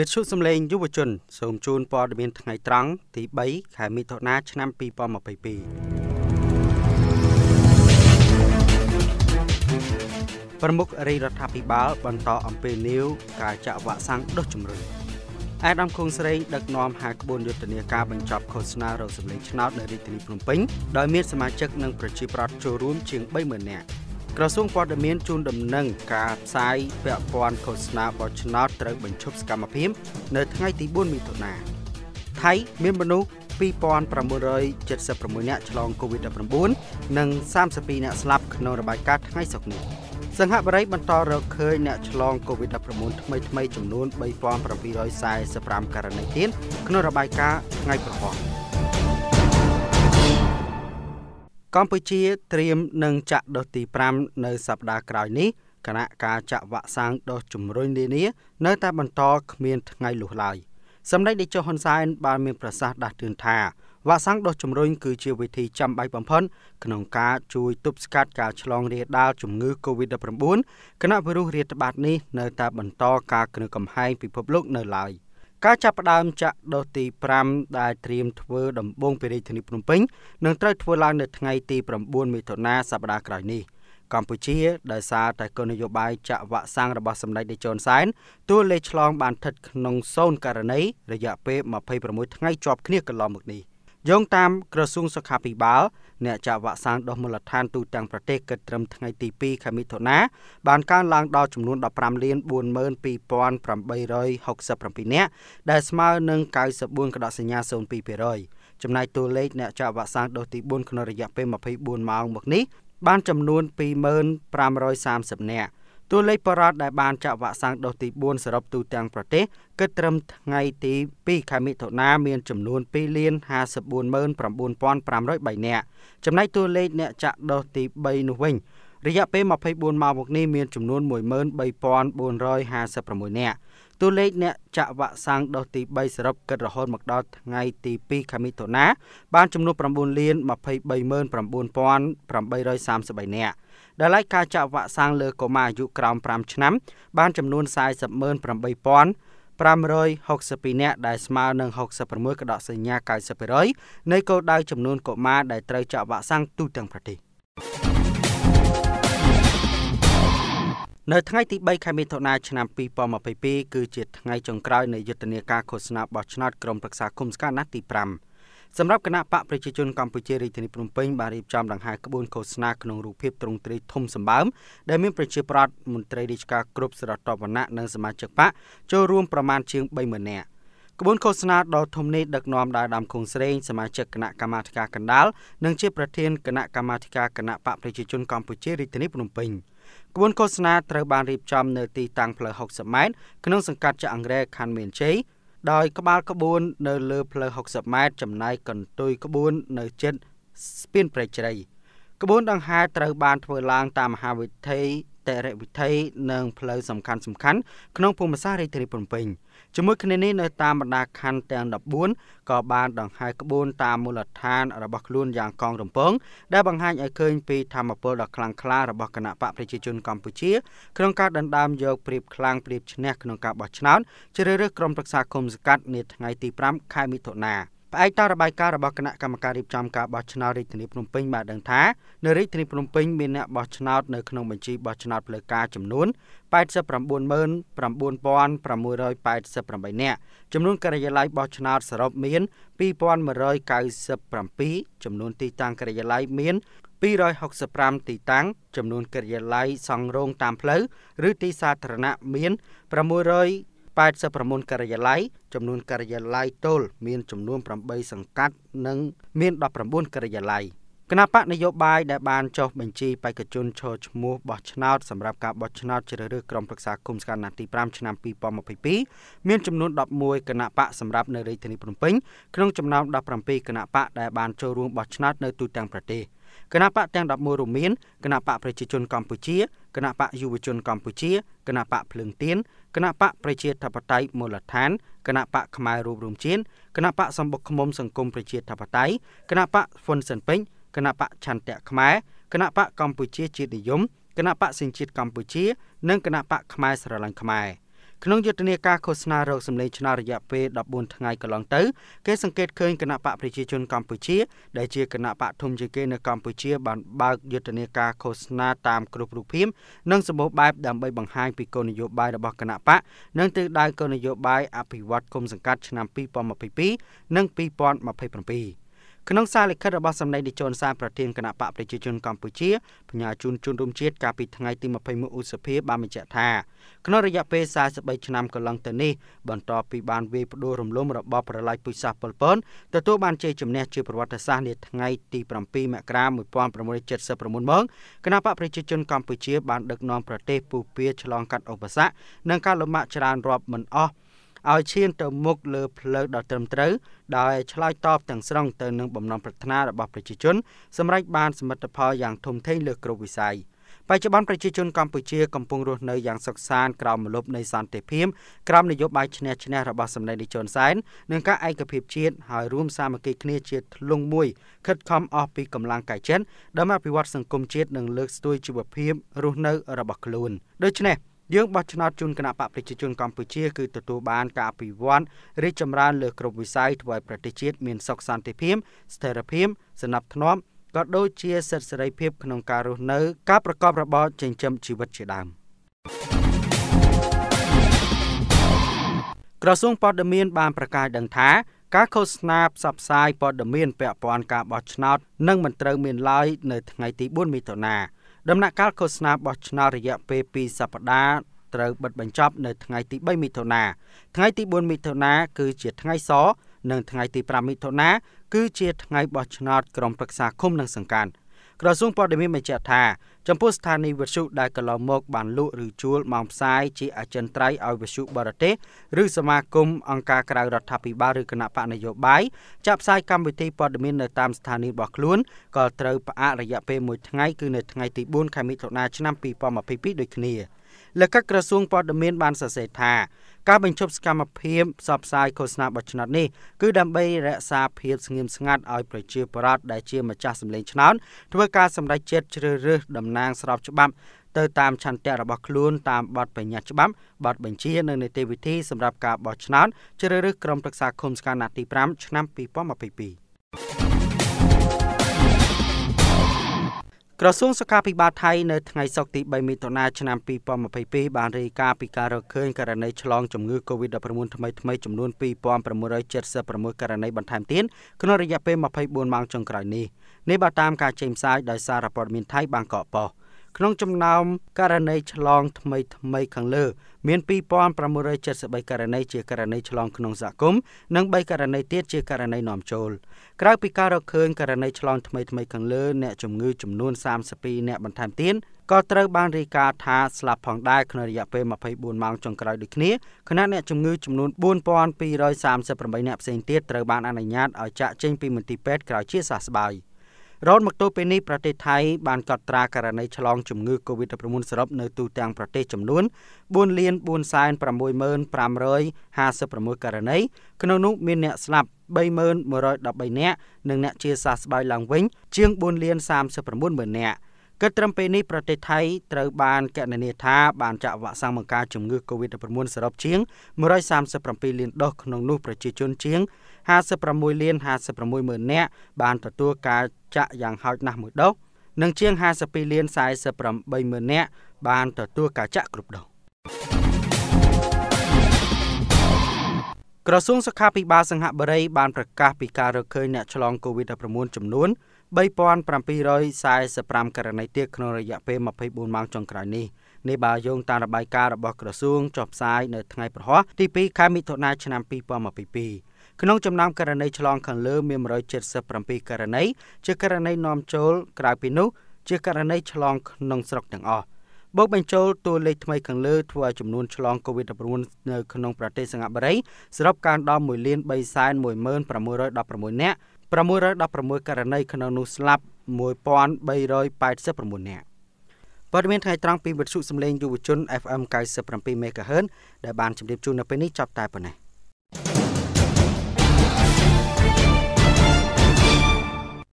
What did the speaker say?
វិទ្យុសំឡេងយុវជន សូមជូនព័ត៌មាន ថ្ងៃត្រង់ទី3ខែមិថុនាឆ្នាំ2022ប្រមុខរាជរដ្ឋាភិបាលបន្តអំពាវនាវការចាក់វ៉ាក់សាំងដុសជំរុញអែដាមខុងស្រេងដឹកនាំហៅក្បួនយុទ្ធនាការបញ្ចប់ឃោសនារោគសម្លេងឆ្នោតនៅរាជធានីភ្នំពេញដោយមានសមាជិកនិងប្រជាប្រដ្ឋចូលរួមជាង30000នាក់ក្រសួងព័ត៌មានជូនដំណឹងការផ្សាយពាក់ព័ន្ធឃោសនាបោះឆ្នោតត្រូវបញ្ឈប់សកម្មភាពនៅថ្ងៃទី4មិថុនាថៃមានមនុស្ស2976អ្នកឆ្លង COVID-19 និង32អ្នកស្លាប់ក្នុងរបាយការណ៍ថ្ងៃសុក្រនេះសង្ហបុរីបន្តរកឃើញអ្នកឆ្លង COVID-19 ថ្មីថ្មីចំនួន3745ករណីទៀតក្នុងរបាយការណ៍ថ្ងៃប្រហោះកម្ពុជាត្រៀមនឹងចាក់ដូសទី5នៅសប្តាហ៍ក្រោយនេះគណៈការចាក់វ៉ាក់សាំងដូសជំរុញនានានៅតែបន្តគ្មានថ្ងៃលុះឡើយសម្ដេចនាយកហ៊ុនសែនបានមានប្រសាសន៍ដាស់តឿនថាវ៉ាក់សាំងដូសជំរុញគឺជាវិធីចាំបាច់បំផុតក្នុងការជួយទប់ស្កាត់ការឆ្លងរាលដាលជំងឺ Covid-19 គណៈវីរុសរាតត្បាតនេះនៅតែបន្តការគ្រឹះកំហែងពិភពលោកនៅឡើយ។ការចាប់ផ្ដើមចាក់ដូសទី5ដែលត្រៀមធ្វើដំបូងពីរាជធានីភ្នំពេញនឹងត្រូវធ្វើឡើងនៅថ្ងៃទី9មិថុនាសប្តាហ៍ក្រោយនេះកម្ពុជាដោយសារតែគោលនយោបាយចាក់វ៉ាក់សាំងរបស់សម្ដេចតេជោហ៊ុនសែនតួលេខឆ្លងបានស្ថិតក្នុងសូន្យករណីរយៈពេល26ថ្ងៃជាប់គ្នាកន្លងមកនេះយោងតាមក្រសួងសុខាភិបាលអ្នកចាក់វ៉ាក់សាំងដុសមូលដ្ឋានទូទាំងប្រទេសគិតត្រឹមថ្ងៃទី2ខែមិថុនាបានកើនឡើងដល់ចំនួន15លាន42867នាក់ដែលស្មើនឹង94.02%ចំណែកតួលេខអ្នកចាក់វ៉ាក់សាំងដូសទី4ក្នុងរយៈពេល24ម៉ោងមកនេះបានចំនួន25530នាក់តួលេខបរតដែលបានចាក់វ៉ាក់សាំងដូសទី4សរុបទូទាំងប្រទេសគិតត្រឹមថ្ងៃទី2ខែមិថុនាមាន ចំនួន2លាន549503នាក់ចំណែកតួលេខអ្នកចាក់ដូសទី3នោះវិញរយៈពេល24ម៉ោងមកនេះមានចំនួន13456នាក់តួលេខអ្នកចាក់វ៉ាក់សាំងដូសទី3សរុបគិតរហូតមកដល់ថ្ងៃទី2ខែមិថុនាបានចំនួន9លាន239833នាក់ដែលឡែកការចាក់វ៉ាក់សាំងលើកុមារអាយុក្រោម5ឆ្នាំ បានចំនួន408000 562នាក់ដែលស្មើនឹង66កដកសញ្ញា90%នៃគោលដៅចំនួនកុមារដែលត្រូវចាក់វ៉ាក់សាំងទូទាំងប្រទេស។នៅថ្ងៃទី3ខែមិថុនាឆ្នាំ2022គឺជាថ្ងៃចុងក្រោយនៃយុទ្ធនាការឃោសនាបោះឆ្នោតក្រុមប្រឹក្សាគុំសង្កាត់ណាត់ទី5សម្រាប់គណៈបកប្រជាជនកម្ពុជារាជធានីភ្នំពេញបានរៀបចំដង្ហែក្បួនឃោសនាក្នុងរូបភាពទ្រង់ទ្រាយធំសម្បើមដែលមានប្រជាប្រដ្ឋមន្ត្រីរាជការគ្រប់ស្រទាប់វណ្ណៈនិងសមាជិកបកចូលរួមប្រមាណជាង30000នាក់ក្បួនឃោសនាដ៏ធំនេះដឹកនាំដោយដើមខុងស្រេងសមាជិកគណៈកម្មាធិការកណ្ដាលនិងជាប្រធានគណៈកម្មាធិការគណៈបកប្រជាជនកម្ពុជារាជធានីភ្នំពេញ។ក្បួនឃោសនាត្រូវបានរៀបចំនៅទីតាំងផ្លូវ60ម៉ែត្រក្នុងសង្កាត់ចាក់អង្រែខណ្ឌមានជ័យដោយក្បាលក្បួននៅលើផ្លូវ60ម៉ែត្រចំណែកកន្ទុយក្បួននៅជិតស្ពានព្រៃជ្រៃក្បួនដង្ហែត្រូវបានធ្វើឡើងតាមមហាវិធីតេរវិធីនិងផ្លូវសំខាន់សំខាន់ក្នុងភូមិសាស្ត្ររាជធានីភ្នំពេញ។ជាមួយគ្នានេះនៅតាមបណ្ដាខណ្ឌទាំង14ក៏បានដង្ហែក្បួនតាមមូលដ្ឋានរបស់ខ្លួនយ៉ាងកងរំពងដែលបង្ហាញឲ្យឃើញពីធម្មពលដ៏ខ្លាំងក្លារបស់គណៈបកប្រជាជនកម្ពុជាក្នុងការដណ្ដើមយកព្រៀបខ្លាំងព្រៀបឈ្នះក្នុងការបោះឆ្នោតជ្រើសរើសក្រុមប្រឹក្សាគុំសង្កាត់នាថ្ងៃទី5ខែមិថុនា។ផ្អែកតាមរបាយការណ៍របស់គណៈកម្មការរៀបចំការបោះឆ្នោតរាជធានីភ្នំពេញបានដឹងថានៅរាជធានីភ្នំពេញមានអ្នកបោះឆ្នោតនៅក្នុងបញ្ជីបោះឆ្នោតផ្លូវការចំនួន899,9688នាក់ចំនួនការិយាល័យបោះឆ្នោតសរុបមាន2,197ចំនួនទីតាំងការិយាល័យមាន265ទីតាំងចំនួនកិរិយាល័យសង់រោងតាមផ្លូវឬទីសាធារណៈមាន89ការិយាល័យចំនួនការិយាល័យទោលមានចំនួន8សង្កាត់និងមាន19ការិយាល័យគណៈបកនយោបាយដែលបានចុះបញ្ជីបេក្ខជនឈរឈ្មោះបោះឆ្នោតសម្រាប់ការបោះឆ្នោតជ្រើសរើសក្រុមប្រឹក្សាគុំសកម្មនាទី5ឆ្នាំ2022មានចំនួន11គណៈបកសម្រាប់នៅរាជធានីភ្នំពេញក្នុងចំណោម17គណៈបកដែលបានចូលរួមបោះឆ្នោតនៅទូទាំងប្រទេសគណៈបកទាំង11រួមមានគណៈបកប្រជាជនកម្ពុជាគណៈបកយុវជនកម្ពុជាគណៈបកភ្លើងទៀនគណៈបកប្រជាធិបតេយ្យមូលដ្ឋានគណៈបកខ្មែររួមរំជាតិគណៈបកសម្បុកឃុំសង្គមប្រជាធិបតេយ្យគណៈបកហ៊ុនសិនពេញគណៈបកឆន្ទៈខ្មែរគណៈបកកម្ពុជាជាតិនិយមគណៈបកសញ្ជាតិកម្ពុជានិងគណៈបកខ្មែរស្រឡាញ់ខ្មែរ។ក្នុងយុទ្ធនាការឃោសនារោគសម្លេងឆ្នោតរយៈពេល14ថ្ងៃកន្លងទៅគេសង្កេតឃើញគណៈបកប្រជាជនកម្ពុជាដែលជាគណៈបកធំជាងគេនៅកម្ពុជា បានបើកយុទ្ធនាការឃោសនាតាមគ្រប់រូបភាពនិងសម្បូរបែបដើម្បីបង្ហាញពីគោលនយោបាយរបស់គណៈបកនិងទិសដៅគោលនយោបាយអភិវឌ្ឍគុំសង្កាត់ឆ្នាំ2022និង2027ក្នុងសារលិខិតរបស់សម្ដេចនាយជនសារប្រធានគណៈបកប្រជាជនកម្ពុជាបញ្ញាជួនជួនរួមជាតិកាលពីថ្ងៃទី21ឧសភាបានបញ្ជាក់ថាក្នុងរយៈពេល43ឆ្នាំកន្លងទៅនេះបន្ទាប់ពីបានវាយផ្ដួលរំលំរបបប្រល័យពូជសាសន៍ប៉ុលពតទទួលបានជ័យជំនះជាប្រវត្តិសាស្ត្រនាថ្ងៃទី7មករា1979មកគណៈបកប្រជាជនកម្ពុជាបានដឹកនាំប្រទេសពុះពៀឆ្លងកាត់ឧបសគ្គនិងការលំបាកច្រើនរាប់មិនអស់ឲ្យឈានទៅមុខលើផ្លូវដ៏ត្រឹមត្រូវដោយឆ្លើយតបទាំងស្រុងទៅនឹងបំណងប្រាថ្នារបស់ប្រជាជនសម្រាប់បានសមិទ្ធផលយ៉ាង ធំធេងលើគ្រប់វិស័យ។បច្ចុប្បន្នប្រជាជនកម្ពុជាកំពុងរស់នៅយ៉ាងសុខសាន្តក្រោមម្លប់នៃសន្តិភាពក្រោមនយោបាយឈ្នះឈ្នះរបស់សម្ដេចនាយហ៊ុនសែននិងការឯកភាពជាតិហើយរួមសាមគ្គីគ្នាជាធ្លុងមួយខិតខំអស់ពីកម្លាំងកាយចិត្តដើម្បីអភិវឌ្ឍសង្គមជាតិនិងលើកស្ទួយជីវភាពរស់នៅរបស់ខ្លួន ដូច្នេះយើងបោះឆ្នោតជូនគណៈបកប្រជាជនកម្ពុជាគឺទទួលបានការអភិវឌ្ឍរីកចម្រើនលើគ្រប់វិស័យធ្វើឲ្យប្រទេសជាតិមានសុខសន្តិភាពស្ថិរភាពសណ្ដាប់ធ្នាប់ក៏ដូចជាសិទ្ធិសេរីភាពក្នុងការរស់នៅការប្រកបរបរចិញ្ចឹមជីវិតជាដើមក្រសួងព័ត៌មានបានប្រកាសដឹងថាការឃោសនាផ្សព្វផ្សាយព័ត៌មានពាក់ព័ន្ធការបោះឆ្នោតនឹងមិនត្រូវមានឡើយនៅថ្ងៃទី4មិថុនាដំណាក់កាលឃោសនាបោះឆ្នោតរយៈពេល2សប្តាហ៍ត្រូវបិទបញ្ចប់នៅថ្ងៃទី3មិថុនាថ្ងៃទី4មិថុនាគឺជាថ្ងៃសរនិងថ្ងៃទី5មិថុនាគឺជាថ្ងៃបោះឆ្នោតក្រុមប្រឹក្សាឃុំនិងសង្កាត់ក្រសួងព័ត៌មានបញ្ជាក់ថាចំពោះស្ថានីយវិទ្យុដែលកន្លងមក បានលក់ឬជួលម៉ោងផ្សាយជាអចិន្ត្រៃយ៍ឲ្យវិទ្យុបរទេសឬសមាគមអង្គការក្រៅរដ្ឋាភិបាលឬគណៈបកនយោបាយចាក់ផ្សាយកម្មវិធីព័ត៌មាននៅតាមស្ថានីយរបស់ខ្លួនក៏ត្រូវផ្អាករយៈពេល1ថ្ងៃគឺនៅថ្ងៃទី4ខែមិថុនាឆ្នាំ2022ដូចគ្នាលក្ខក្រសួងព័ត៌មានបានសរសេរថាការបញ្ឈប់សកម្មភាពផ្សព្វផ្សាយឃោសនាបោះឆ្នោតនេះគឺដើម្បីរក្សាភាពស្ងៀមស្ងាត់ឲ្យប្រជាពលរដ្ឋដែលជាម្ចាស់សម្លេងឆ្នោតធ្វើការសម្រេចចិត្តជ្រើសរើសតំណាងស្របច្បាប់ទៅតាមឆន្ទៈរបស់ខ្លួនតាមបទបញ្ញត្តិច្បាប់បទបញ្ជានិងនីតិវិធីសម្រាប់ការបោះឆ្នោតជ្រើសរើសក្រុមប្រឹក្សាឃុំសង្កាត់ទី5ឆ្នាំ2022ក្រសួងសុខាភិបាលថៃនៅថ្ងៃសុក្រទី3មិថុនាឆ្នាំ2022បានរាយការណ៍ពីការរកឃើញករណីឆ្លងជំងឺ Covid-19 ថ្មីថ្មីចំនួន2976ករណីបន្ថែមទៀតក្នុងរយៈពេល24ម៉ោងចុងក្រោយនេះនេះបើតាមការចេញផ្សាយដោយសារព័ត៌មានថៃបាងកកប៉ុស្តិ៍ក្នុងចំណោមករណីឆ្លងថ្មីថ្មីខាងលើ មាន2673ករណីជាករណីឆ្លងក្នុងសហគមន៍និង3ករណីទៀតជាករណីនាំចូលក្រៅពីការរកឃើញករណីឆ្លងថ្មីថ្មីខាងលើ អ្នកជំងឺចំនួន32អ្នកបន្ថែមទៀតក៏ត្រូវបានរាយការណ៍ថាស្លាប់ផងដែរក្នុងរយៈពេល24ម៉ោងចុងក្រោយដូចគ្នាខណៈអ្នកជំងឺចំនួន4238អ្នកផ្សេងទៀតត្រូវបានអនុញ្ញាតឲ្យចាក់ចេញពីមន្ទីរពេទ្យក្រោយជាសះស្បើយ។រហូតមកទល់ពេលនេះប្រទេសថៃបានកត់ត្រាករណីឆ្លងជំងឺ Covid-19 សរុបនៅទូទាំងប្រទេសចំនួន4លាន465,556ករណីក្នុងនោះមានអ្នកស្លាប់3113នាក់និងអ្នកជាសះស្បើយឡើងវិញជាង4លាន39,000នាក់កិត្តិកម្មពេលនេះប្រទេសថៃត្រូវបានកណនាថាបានចាក់វ៉ាក់សាំងបង្ការជំងឺ Covid-19 សរុបជាង137លានដុសក្នុងនោះប្រជាជនជាង56លាន56ម៉ឺននាក់បានទទួលការចាក់យ៉ាងហោចណាស់មួយដុសនិង ជាង52លាន48ម៉ឺននាក់បាន ទទួលការចាក់គ្រប់ដុសក្រសួងសុខាភិបាលសង្ហបុរីបានប្រកាសពីការរកឃើញអ្នកឆ្លង COVID-19 ចំនួន3745ករណីទៀតក្នុងរយៈពេល24ម៉ោងចុងក្រោយនេះនេះបើយោងតាមរបាយការណ៍របស់ក្រសួងចុះផ្សាយនៅថ្ងៃប្រហ័សទី2ខែមិថុនាឆ្នាំ2022ក្នុងចំណោមករណីឆ្លងខាងលើមាន177ករណីជាករណីនាំចូល ក្រៅពីនោះ ជា ករណីឆ្លងក្នុងស្រុកទាំងអស់បូកបញ្ចូលតួលេខថ្មីខាងលើធ្វើឲ្យចំនួនឆ្លង COVID-19 នៅក្នុងប្រទេសសិង្ហបុរីសរុបកើនដល់1,316,616នាក់616ករណីក្នុងនោះស្លាប់1389នាក់ព័ត៌មានថ្ងៃត្រង់ពីវិទ្យុសម្លេងយុវជន FM 97 MHz ដែលបានជម្រាបជូននៅពេលនេះចាប់តែប៉ុណ្ណេះ។